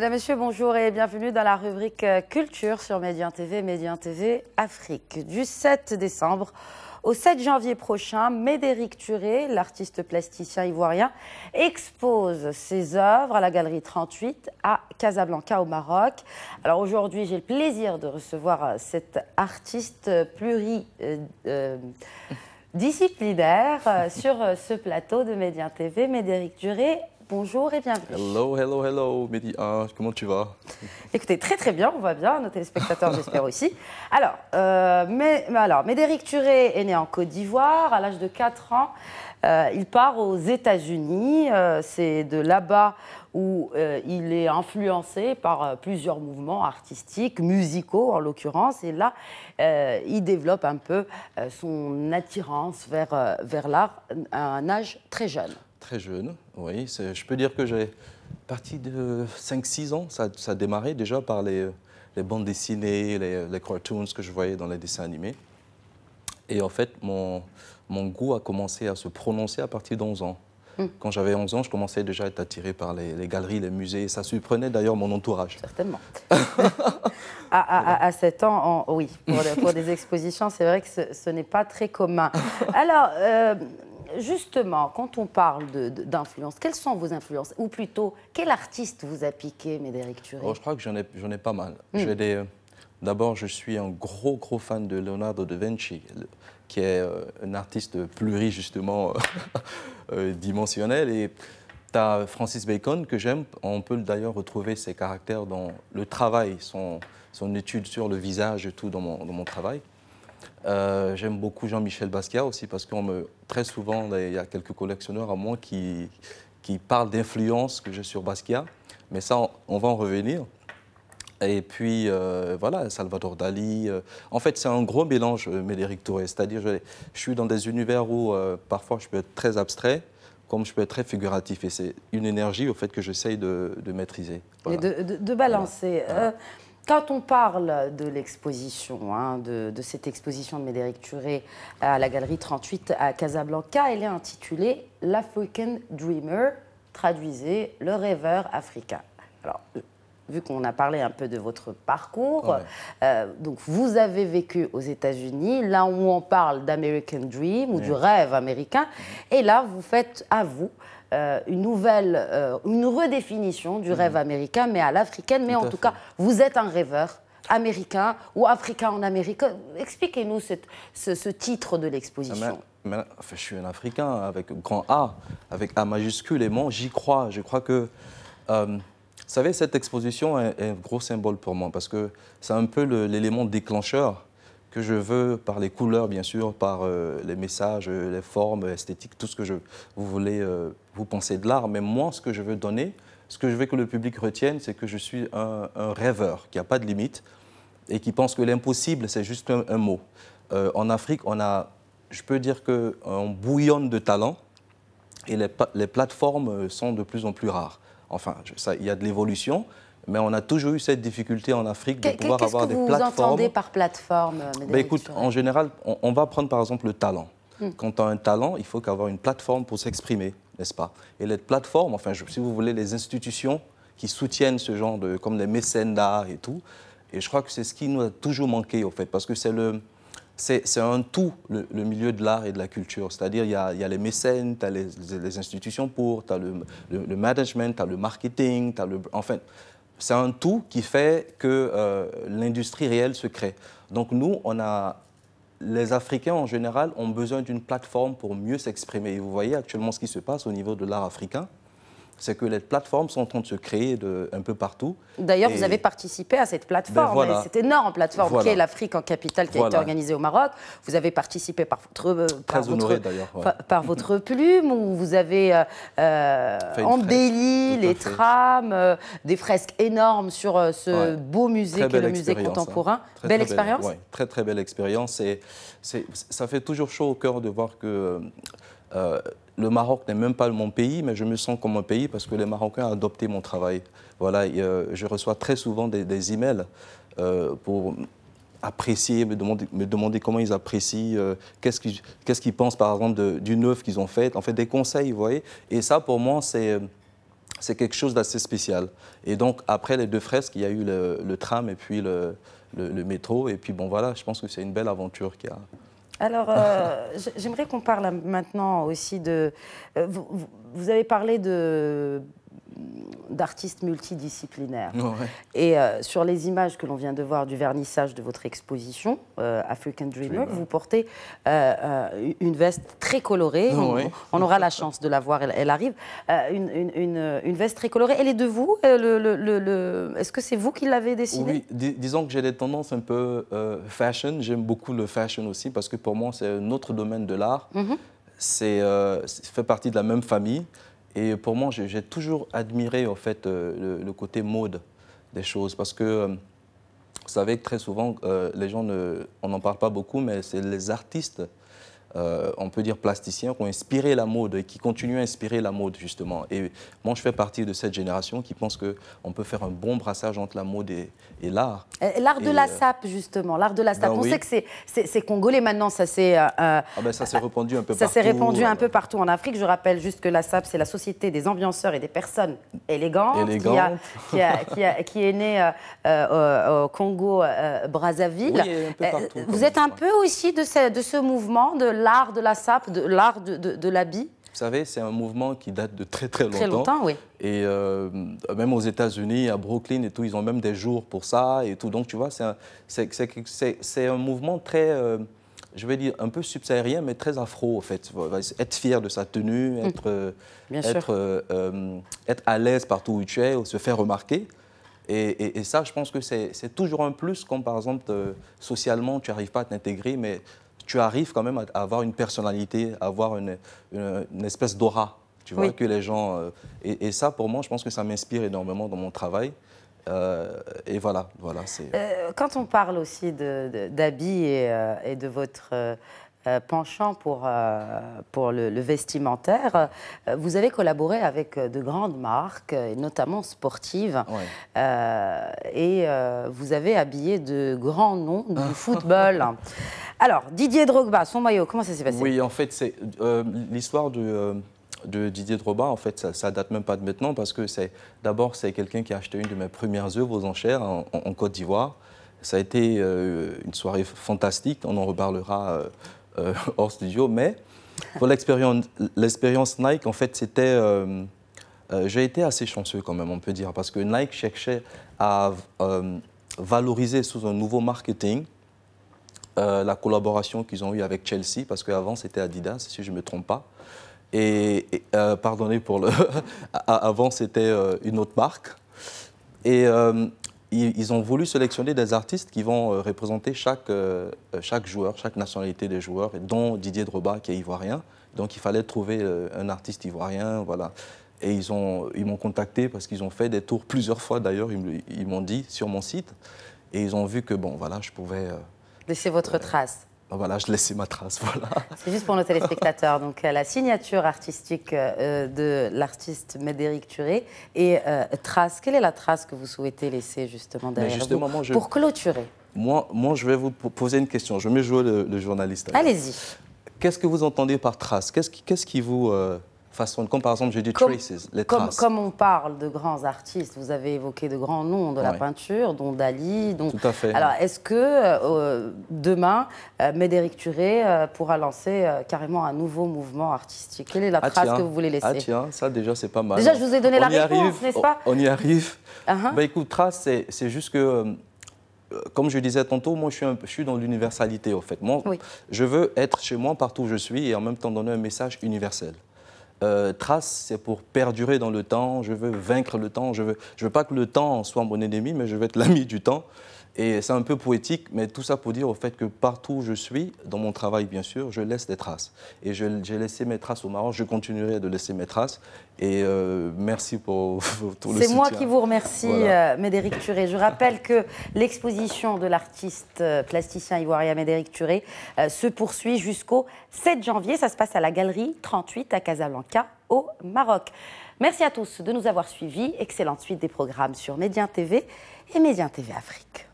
Madame, Monsieur, bonjour et bienvenue dans la rubrique euh, Culture sur médian TV, médian TV Afrique. Du 7 décembre au 7 janvier prochain, Médéric Turé, l'artiste plasticien ivoirien, expose ses œuvres à la Galerie 38 à Casablanca au Maroc. Alors aujourd'hui, j'ai le plaisir de recevoir euh, cet artiste pluridisciplinaire euh, sur ce plateau de Médien TV, Médéric Duré Bonjour et bienvenue. Hello, hello, hello, Mehdi ah, comment tu vas Écoutez, très très bien, on va bien, nos téléspectateurs j'espère aussi. Alors, euh, mais, alors, Médéric Turé est né en Côte d'Ivoire à l'âge de 4 ans. Euh, il part aux États-Unis, euh, c'est de là-bas où il est influencé par plusieurs mouvements artistiques, musicaux en l'occurrence, et là, il développe un peu son attirance vers, vers l'art à un âge très jeune. Très jeune, oui. Je peux dire que j'ai parti de 5-6 ans. Ça, a démarré déjà par les, bandes dessinées, les, cartoons que je voyais dans les dessins animés. Et en fait, mon, mon goût a commencé à se prononcer à partir d'11 ans. Hmm. Quand j'avais 11 ans, je commençais déjà à être attiré par les, galeries, les musées. Ça surprenait d'ailleurs mon entourage. Certainement. À, 7 ans, en, oui, pour, des expositions, c'est vrai que ce, n'est pas très commun. Alors, euh, justement, quand on parle d'influence, quelles sont vos influences Ou plutôt, quel artiste vous a piqué, Médéric Thury oh, Je crois que j'en ai, pas mal. Hmm. Euh, d'abord, je suis un gros, gros fan de Leonardo da Vinci, qui est euh, un artiste pluri, justement, euh, dimensionnel. Et tu as Francis Bacon, que j'aime. On peut d'ailleurs retrouver ses caractères dans le travail, son, étude sur le visage et tout dans mon travail. Euh, j'aime beaucoup Jean-Michel Basquiat aussi parce qu'on me très souvent il y a quelques collectionneurs à moi qui qui parlent d'influence que j'ai sur Basquiat, mais ça on, va en revenir. Et puis euh, voilà Salvador Dali. Euh, en fait c'est un gros mélange Médéric Touré, c'est-à-dire je, je, suis dans des univers où parfois je peux être très abstrait, comme je peux être très figuratif. Et c'est une énergie, au fait, que j'essaye de, maîtriser. Et de, de, balancer. Quand on parle de l'exposition, hein, de, cette exposition de Médéric Turé à la Galerie 38 à Casablanca, elle est intitulée L'African Dreamer, traduisez le rêveur africain vu qu'on a parlé un peu de votre parcours, euh, donc vous avez vécu aux États-Unis, là où on parle d'American Dream ou du rêve américain, et là vous faites à vous. Euh, une nouvelle, euh, une redéfinition du rêve mhm. américain, mais à l'africaine. Mais en tout cas, vous êtes un rêveur américain ou africain en Amérique. Expliquez-nous ce, titre de l'exposition. Ah, je suis un Africain avec grand A, avec A majuscule, et moi, j'y crois. Je crois que savez, cette exposition est, un gros symbole pour moi parce que c'est un peu l'élément déclencheur que je veux par les couleurs, bien sûr, par euh, les messages, euh, les formes esthétiques, tout ce que je, vous voulez, euh, vous pensez de l'art. Mais moi, ce que je veux donner, ce que je veux que le public retienne, c'est que je suis un, rêveur qui n'a pas de limite et qui pense que l'impossible, c'est juste un, mot. en Afrique, on a, je peux dire qu'on bouillonne de talents et les plateformes sont de plus en plus rares. Enfin, ça, il y a de l'évolution, mais on a toujours eu cette difficulté en Afrique de pouvoir avoir des plateformes. Qu'est-ce que vous entendez par plateforme euh, ben, Écoute, en général, on, va prendre par exemple le talent. Hmm. Quand on a un talent, il faut qu'avoir une plateforme pour s'exprimer, n'est-ce pas Et les plateformes, enfin, si vous voulez, les institutions qui soutiennent ce genre de, comme les mécènes d'art et tout. Et je crois que c'est ce qui nous a toujours manqué, au fait, parce que c'est le, c'est un tout, le, milieu de l'art et de la culture. C'est-à-dire, il, y a, les mécènes, tu as les, les, institutions pour, tu as le, le, management, tu as le marketing, tu as le... Enfin, c'est un tout qui fait que euh, l'industrie réelle se crée. Donc nous, on a les Africains en général ont besoin d'une plateforme pour mieux s'exprimer. Et vous voyez actuellement ce qui se passe au niveau de l'art africain c'est que les plateformes sont en train de se créer de, un peu partout. D'ailleurs, vous avez participé à cette plateforme, ben cette énorme plateforme qui est l'Afrique en capitale qui a été organisée au Maroc. Vous avez participé par votre, plume, où vous avez euh, euh embelli les trames, euh, des fresques énormes sur euh, ce beau musée qui est le musée hein. contemporain. belle, expérience belle, Très très belle expérience. Et ça fait toujours chaud au cœur de voir que le Maroc n'est même pas mon pays, mais je me sens comme un pays parce que les Marocains ont adopté mon travail. Voilà, euh, je reçois très souvent des, emails euh, pour apprécier, me demander, comment ils apprécient, euh, qu'est-ce qu'ils pensent par exemple d'une œuvre qu'ils ont faite, en fait des conseils, vous voyez. Et ça pour moi c'est c'est quelque chose d'assez spécial. Et donc, après les deux fresques, il y a eu le, tram et puis le, le, métro. Et puis, bon, voilà, je pense que c'est une belle aventure qui a, alors, euh, j'aimerais qu'on parle euh, maintenant aussi de. Euh, vous, avez parlé de d'artistes multidisciplinaires. Et euh, sur les images que l'on vient de voir du vernissage de votre exposition, euh, African Dreamer, vous portez euh, une veste très colorée. on, aura la chance de la voir, elle, arrive. Une, veste très colorée. Elle est de vous Est-ce que c'est vous qui l'avez dessinée disons que j'ai des tendances un peu fashion. J'aime beaucoup le fashion aussi parce que pour moi, c'est un autre domaine de l'art. Mhm. C'est fait partie de la même famille. Et pour moi, j'ai toujours admiré en fait euh, le, côté mode des choses parce que euh, vous savez que très souvent, euh, les gens, ne, on n'en parle pas beaucoup, mais c'est les artistes euh, on peut dire plasticiens, qui ont inspiré la mode et qui continuent à inspirer la mode justement. Et moi, je fais partie de cette génération qui pense qu'on peut faire un bon brassage entre la mode et, l'art. L'art de la euh, sape justement, l'art de la sape. Ben on sait que c'est congolais maintenant, ça s'est... Euh, ah répandu un peu partout. Ça s'est répandu un peu partout en Afrique. Je rappelle juste que la sape, c'est la société des ambianceurs et des personnes élégantes, Qui, est née au Congo-Brazzaville. vous êtes un peu aussi de ce, de ce mouvement de l'art de la sape, de l'art de, de, l'habit vous savez, c'est un mouvement qui date de très très longtemps. Très longtemps, oui. Et euh, même aux États-Unis, à Brooklyn et tout, ils ont même des jours pour ça et tout. Donc tu vois, c'est un, c'est, un mouvement très, euh, je vais dire, un peu subsaharien, mais très afro en fait. Être fier de sa tenue, mm. être, euh, être, être à l'aise partout où tu es, se faire remarquer. Et, et, et ça, je pense que c'est, toujours un plus quand, par exemple, socialement, tu n'arrives pas à t'intégrer, mais tu arrives quand même à avoir une personnalité, à avoir une, une, espèce d'aura, tu vois, que les gens... Euh, et, ça, pour moi, je pense que ça m'inspire énormément dans mon travail. Euh, et voilà, voilà. c'est. Euh, quand on parle aussi d'habits et, de votre euh, penchant pour, euh, pour le, vestimentaire, euh, vous avez collaboré avec de grandes marques, notamment sportives, et vous avez habillé de grands noms du football. Alors, Didier Drogba, son maillot, comment ça s'est passé Oui, en fait, c'est l'histoire de, Didier Drogba, en fait, ça, ça, date même pas de maintenant parce que c'est d'abord c'est quelqu'un qui a acheté une de mes premières œuvres aux enchères en, en Côte d'Ivoire. Ça a été une soirée fantastique. On en reparlera euh, hors studio, mais pour l'expérience Nike, en fait, c'était. Euh, euh, j'ai été assez chanceux quand même, on peut dire, parce que Nike cherchait à valoriser sous un nouveau marketing la collaboration qu'ils ont eue avec Chelsea, parce qu'avant c'était Adidas, si je ne me trompe pas. Et, pardonnez pour le. avant c'était une autre marque. Et ils, ont voulu sélectionner des artistes qui vont euh, représenter chaque, euh, euh, chaque joueur, chaque nationalité des joueurs, dont Didier Droba qui est ivoirien. Donc il fallait trouver un artiste ivoirien, voilà. Et ils, ils m'ont contacté parce qu'ils ont fait des tours plusieurs fois d'ailleurs, ils, m'ont dit sur mon site. Et ils ont vu que, bon, voilà, je pouvais. Laisser votre trace. Ben voilà, je laissais ma trace. Voilà. C'est juste pour nos téléspectateurs. Donc, euh, la signature artistique euh, de l'artiste Médéric Turé et euh, trace. Quelle est la trace que vous souhaitez laisser justement derrière vous pour clôturer moi, moi, je vais vous poser une question. Je vais jouer le, journaliste. Allez-y. Qu'est-ce que vous entendez par trace Qu'est-ce qui, qu'est-ce qui, vous comme par exemple, j'ai traces, les traces. Comme on parle de grands artistes, vous avez évoqué de grands noms de la peinture, dont Dali. Tout à fait. Alors, est-ce que euh, demain, euh, Médéric Turé euh, pourra lancer carrément un nouveau mouvement artistique Quelle est la trace ah, que vous voulez laisser Ah tiens, ça déjà, c'est pas mal. Déjà, je vous ai donné on la réponse, n'est-ce pas On y arrive. Uh-huh. bah, écoute, trace, c'est juste que comme je disais tantôt, moi, je suis, je dans l'universalité, en fait. Moi, je veux être chez moi partout où je suis et en même temps donner un message universel. Euh, trace, c'est pour perdurer dans le temps, je veux vaincre le temps, je ne veux, je veux pas que le temps soit mon ennemi, mais je veux être l'ami du temps. Et c'est un peu poétique, mais tout ça pour dire au fait que partout où je suis, dans mon travail bien sûr, je laisse des traces. Et j'ai laissé mes traces au Maroc, je continuerai de laisser mes traces. Et euh, merci pour, tout le soutien. C'est moi qui vous remercie, euh, Médéric Turé. Je rappelle que l'exposition de l'artiste euh, plasticien ivoirien Médéric Turé se poursuit jusqu'au 7 janvier. Ça se passe à la Galerie 38 à Casablanca, au Maroc. Merci à tous de nous avoir suivis. Excellente suite des programmes sur Médien TV et Médien TV Afrique.